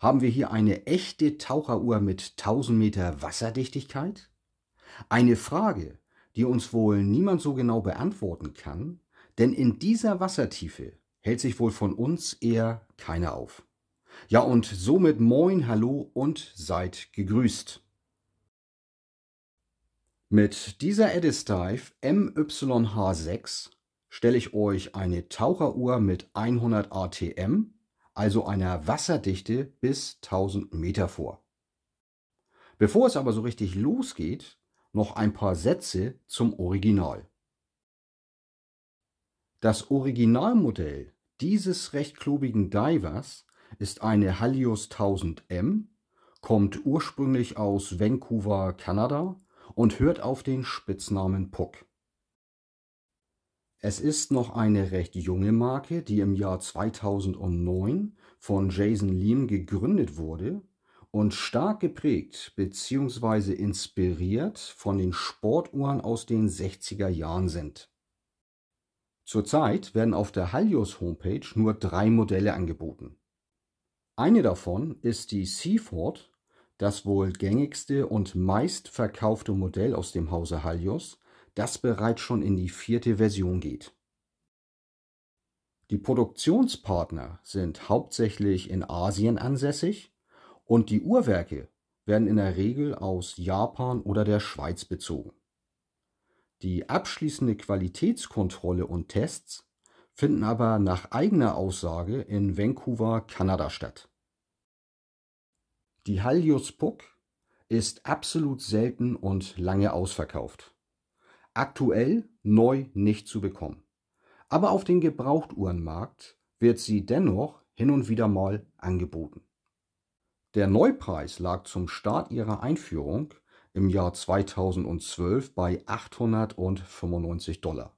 haben wir hier eine echte Taucheruhr mit 1000 Meter Wasserdichtigkeit? Eine Frage, die uns wohl niemand so genau beantworten kann, denn in dieser Wassertiefe hält sich wohl von uns eher keiner auf. Ja, und somit moin, hallo und seid gegrüßt. Mit dieser Edis Dive MYH6 stelle ich euch eine Taucheruhr mit 100 ATM also einer Wasserdichte bis 1000 Meter vor. Bevor es aber so richtig losgeht, noch ein paar Sätze zum Original. Das Originalmodell dieses recht klobigen Divers ist eine Halios 1000M, kommt ursprünglich aus Vancouver, Kanada und hört auf den Spitznamen Puck. Es ist noch eine recht junge Marke, die im Jahr 2009 von Jason Leem gegründet wurde und stark geprägt bzw. inspiriert von den Sportuhren aus den 60er Jahren sind. Zurzeit werden auf der Halios Homepage nur drei Modelle angeboten. Eine davon ist die Seaford, das wohl gängigste und meistverkaufte Modell aus dem Hause Halios das bereits schon in die vierte Version geht. Die Produktionspartner sind hauptsächlich in Asien ansässig und die Uhrwerke werden in der Regel aus Japan oder der Schweiz bezogen. Die abschließende Qualitätskontrolle und Tests finden aber nach eigener Aussage in Vancouver, Kanada statt. Die Hallius Puck ist absolut selten und lange ausverkauft aktuell neu nicht zu bekommen. Aber auf dem Gebrauchtuhrenmarkt wird sie dennoch hin und wieder mal angeboten. Der Neupreis lag zum Start ihrer Einführung im Jahr 2012 bei 895 Dollar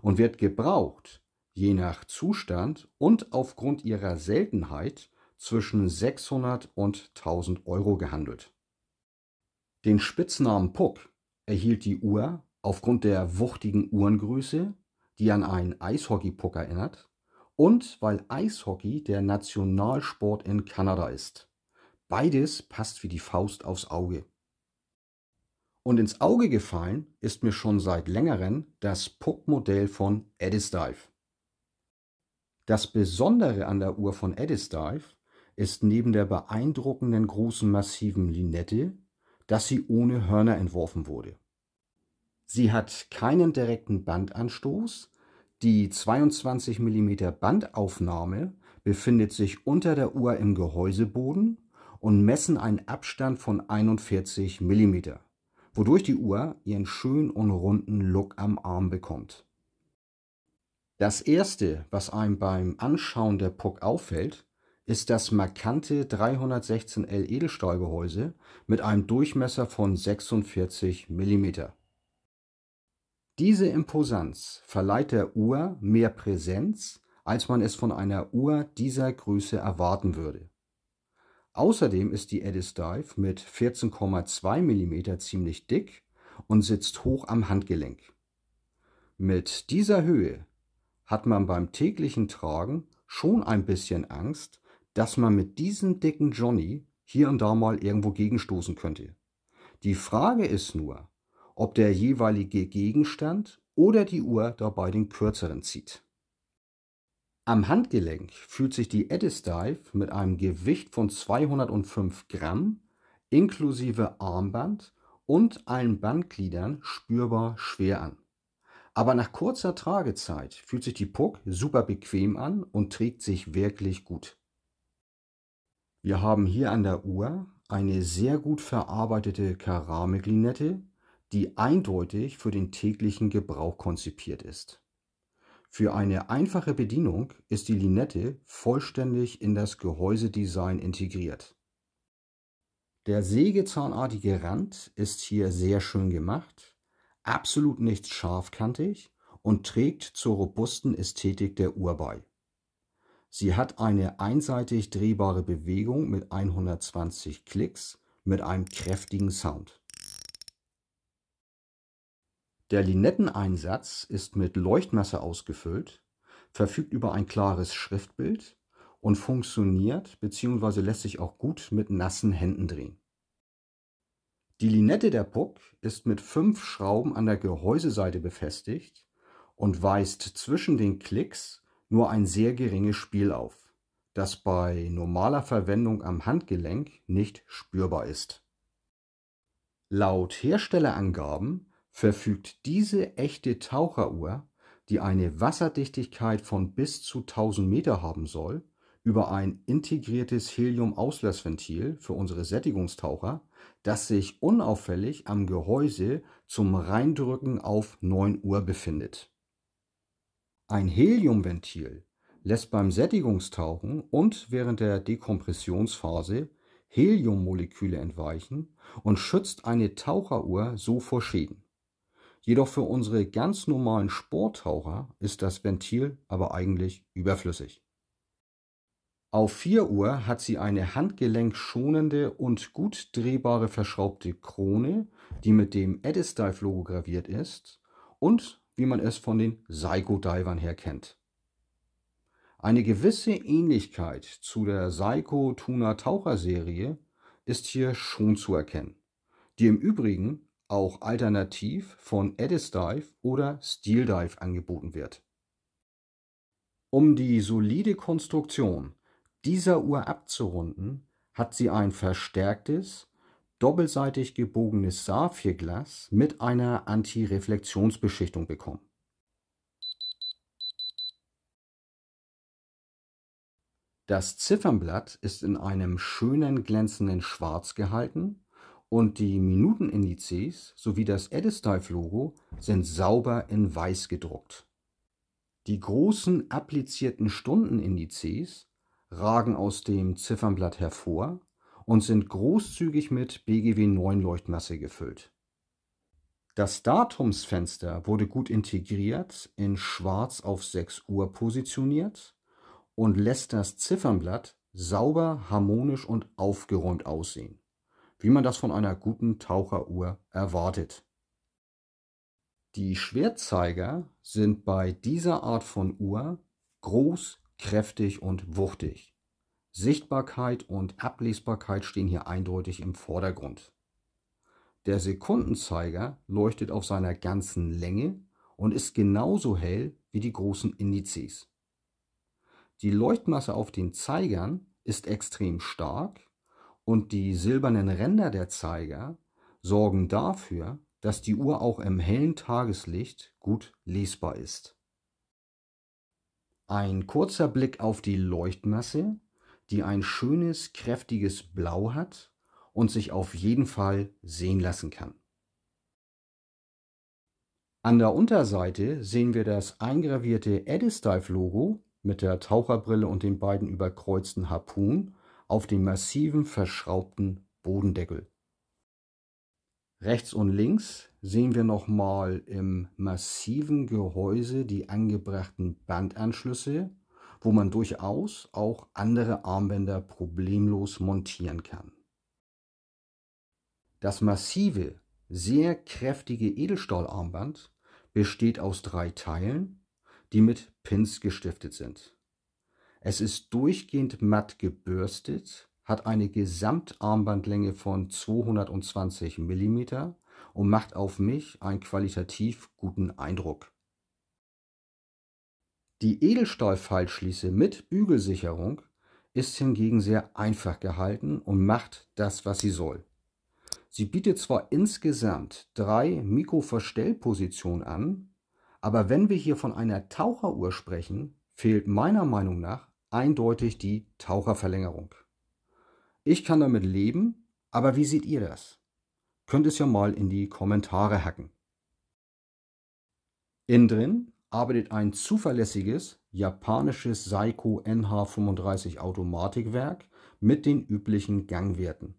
und wird gebraucht, je nach Zustand und aufgrund ihrer Seltenheit, zwischen 600 und 1000 Euro gehandelt. Den Spitznamen Puck erhielt die Uhr aufgrund der wuchtigen Uhrengröße, die an einen Eishockey-Puck erinnert, und weil Eishockey der Nationalsport in Kanada ist. Beides passt wie die Faust aufs Auge. Und ins Auge gefallen ist mir schon seit längerem das Puck-Modell von Addis Dive. Das Besondere an der Uhr von Addis Dive ist neben der beeindruckenden großen massiven Linette, dass sie ohne Hörner entworfen wurde. Sie hat keinen direkten Bandanstoß. Die 22 mm Bandaufnahme befindet sich unter der Uhr im Gehäuseboden und messen einen Abstand von 41 mm, wodurch die Uhr ihren schönen und runden Look am Arm bekommt. Das erste, was einem beim Anschauen der Puck auffällt, ist das markante 316L Edelstahlgehäuse mit einem Durchmesser von 46 mm. Diese Imposanz verleiht der Uhr mehr Präsenz, als man es von einer Uhr dieser Größe erwarten würde. Außerdem ist die Addis Dive mit 14,2 mm ziemlich dick und sitzt hoch am Handgelenk. Mit dieser Höhe hat man beim täglichen Tragen schon ein bisschen Angst, dass man mit diesem dicken Johnny hier und da mal irgendwo gegenstoßen könnte. Die Frage ist nur, ob der jeweilige Gegenstand oder die Uhr dabei den kürzeren zieht. Am Handgelenk fühlt sich die Addis Dive mit einem Gewicht von 205 Gramm inklusive Armband und allen Bandgliedern spürbar schwer an. Aber nach kurzer Tragezeit fühlt sich die Puck super bequem an und trägt sich wirklich gut. Wir haben hier an der Uhr eine sehr gut verarbeitete Keramiklinette die eindeutig für den täglichen Gebrauch konzipiert ist. Für eine einfache Bedienung ist die Linette vollständig in das Gehäusedesign integriert. Der sägezahnartige Rand ist hier sehr schön gemacht, absolut nicht scharfkantig und trägt zur robusten Ästhetik der Uhr bei. Sie hat eine einseitig drehbare Bewegung mit 120 Klicks mit einem kräftigen Sound. Der Lünetteneinsatz ist mit Leuchtmasse ausgefüllt, verfügt über ein klares Schriftbild und funktioniert bzw. lässt sich auch gut mit nassen Händen drehen. Die Linette der Puck ist mit fünf Schrauben an der Gehäuseseite befestigt und weist zwischen den Klicks nur ein sehr geringes Spiel auf, das bei normaler Verwendung am Handgelenk nicht spürbar ist. Laut Herstellerangaben verfügt diese echte Taucheruhr, die eine Wasserdichtigkeit von bis zu 1000 Meter haben soll, über ein integriertes Helium-Auslassventil für unsere Sättigungstaucher, das sich unauffällig am Gehäuse zum Reindrücken auf 9 Uhr befindet. Ein Heliumventil lässt beim Sättigungstauchen und während der Dekompressionsphase Heliummoleküle entweichen und schützt eine Taucheruhr so vor Schäden. Jedoch für unsere ganz normalen Sporttaucher ist das Ventil aber eigentlich überflüssig. Auf 4 Uhr hat sie eine handgelenkschonende und gut drehbare verschraubte Krone, die mit dem Addis Dive Logo graviert ist und wie man es von den Seiko Divern her kennt. Eine gewisse Ähnlichkeit zu der Seiko Tuna Taucher Serie ist hier schon zu erkennen, die im Übrigen auch alternativ von Edis Dive oder Steel Dive angeboten wird. Um die solide Konstruktion dieser Uhr abzurunden, hat sie ein verstärktes, doppelseitig gebogenes Saphirglas mit einer Antireflexionsbeschichtung bekommen. Das Ziffernblatt ist in einem schönen glänzenden Schwarz gehalten und die Minutenindizes sowie das edis logo sind sauber in weiß gedruckt. Die großen applizierten Stundenindizes ragen aus dem Ziffernblatt hervor und sind großzügig mit BGW 9 Leuchtmasse gefüllt. Das Datumsfenster wurde gut integriert, in schwarz auf 6 Uhr positioniert und lässt das Ziffernblatt sauber, harmonisch und aufgeräumt aussehen wie man das von einer guten Taucheruhr erwartet. Die Schwertzeiger sind bei dieser Art von Uhr groß, kräftig und wuchtig. Sichtbarkeit und Ablesbarkeit stehen hier eindeutig im Vordergrund. Der Sekundenzeiger leuchtet auf seiner ganzen Länge und ist genauso hell wie die großen Indizes. Die Leuchtmasse auf den Zeigern ist extrem stark und die silbernen Ränder der Zeiger sorgen dafür, dass die Uhr auch im hellen Tageslicht gut lesbar ist. Ein kurzer Blick auf die Leuchtmasse, die ein schönes, kräftiges Blau hat und sich auf jeden Fall sehen lassen kann. An der Unterseite sehen wir das eingravierte Eddisdive-Logo mit der Taucherbrille und den beiden überkreuzten Harpunen auf den massiven verschraubten Bodendeckel. Rechts und links sehen wir nochmal im massiven Gehäuse die angebrachten Bandanschlüsse, wo man durchaus auch andere Armbänder problemlos montieren kann. Das massive, sehr kräftige Edelstahlarmband besteht aus drei Teilen, die mit Pins gestiftet sind. Es ist durchgehend matt gebürstet, hat eine Gesamtarmbandlänge von 220 mm und macht auf mich einen qualitativ guten Eindruck. Die Edelstahlfaltschließe mit Bügelsicherung ist hingegen sehr einfach gehalten und macht das, was sie soll. Sie bietet zwar insgesamt drei Mikroverstellpositionen an, aber wenn wir hier von einer Taucheruhr sprechen, fehlt meiner Meinung nach eindeutig die Taucherverlängerung. Ich kann damit leben, aber wie seht ihr das? Könnt es ja mal in die Kommentare hacken. Innen drin arbeitet ein zuverlässiges japanisches Seiko NH35 Automatikwerk mit den üblichen Gangwerten.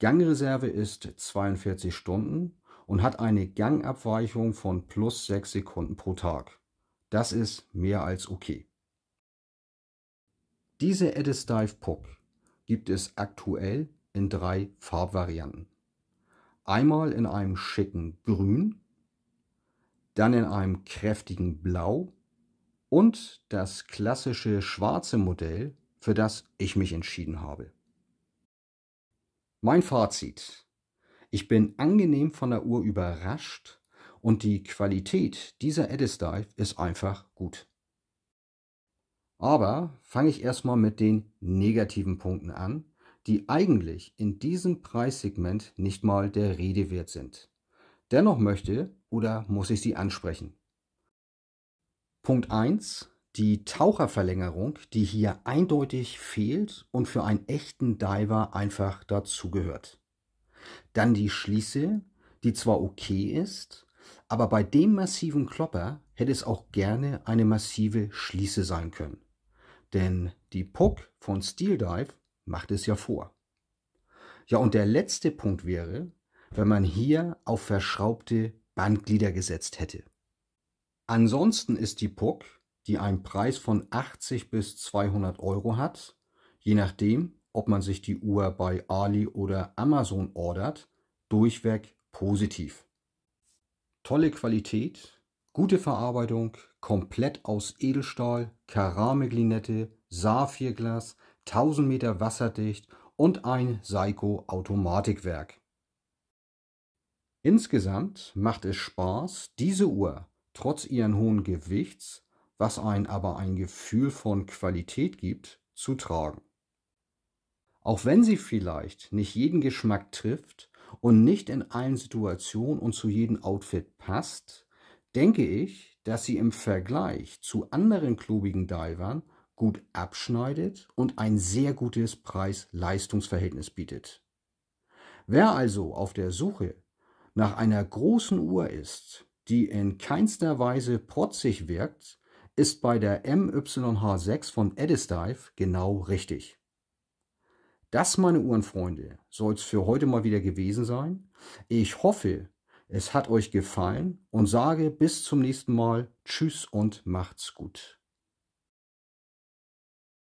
Gangreserve ist 42 Stunden und hat eine Gangabweichung von plus 6 Sekunden pro Tag. Das ist mehr als okay. Diese Addis Dive Puck gibt es aktuell in drei Farbvarianten. Einmal in einem schicken Grün, dann in einem kräftigen Blau und das klassische schwarze Modell, für das ich mich entschieden habe. Mein Fazit. Ich bin angenehm von der Uhr überrascht und die Qualität dieser Addis Dive ist einfach gut. Aber fange ich erstmal mit den negativen Punkten an, die eigentlich in diesem Preissegment nicht mal der Rede wert sind. Dennoch möchte oder muss ich sie ansprechen. Punkt 1. Die Taucherverlängerung, die hier eindeutig fehlt und für einen echten Diver einfach dazugehört. Dann die Schließe, die zwar okay ist, aber bei dem massiven Klopper hätte es auch gerne eine massive Schließe sein können. Denn die Puck von Steel Dive macht es ja vor. Ja, und der letzte Punkt wäre, wenn man hier auf verschraubte Bandglieder gesetzt hätte. Ansonsten ist die Puck, die einen Preis von 80 bis 200 Euro hat, je nachdem, ob man sich die Uhr bei Ali oder Amazon ordert, durchweg positiv. Tolle Qualität, Gute Verarbeitung, komplett aus Edelstahl, Keramiklinette, Saphirglas, 1000 Meter wasserdicht und ein Seiko Automatikwerk. Insgesamt macht es Spaß, diese Uhr trotz ihren hohen Gewichts, was einen aber ein Gefühl von Qualität gibt, zu tragen. Auch wenn sie vielleicht nicht jeden Geschmack trifft und nicht in allen Situationen und zu jedem Outfit passt, denke ich, dass sie im Vergleich zu anderen klobigen Divern gut abschneidet und ein sehr gutes Preis-Leistungs-Verhältnis bietet. Wer also auf der Suche nach einer großen Uhr ist, die in keinster Weise protzig wirkt, ist bei der MYH6 von Edis Dive genau richtig. Das, meine Uhrenfreunde, soll es für heute mal wieder gewesen sein. Ich hoffe, es hat euch gefallen und sage bis zum nächsten Mal Tschüss und macht's gut.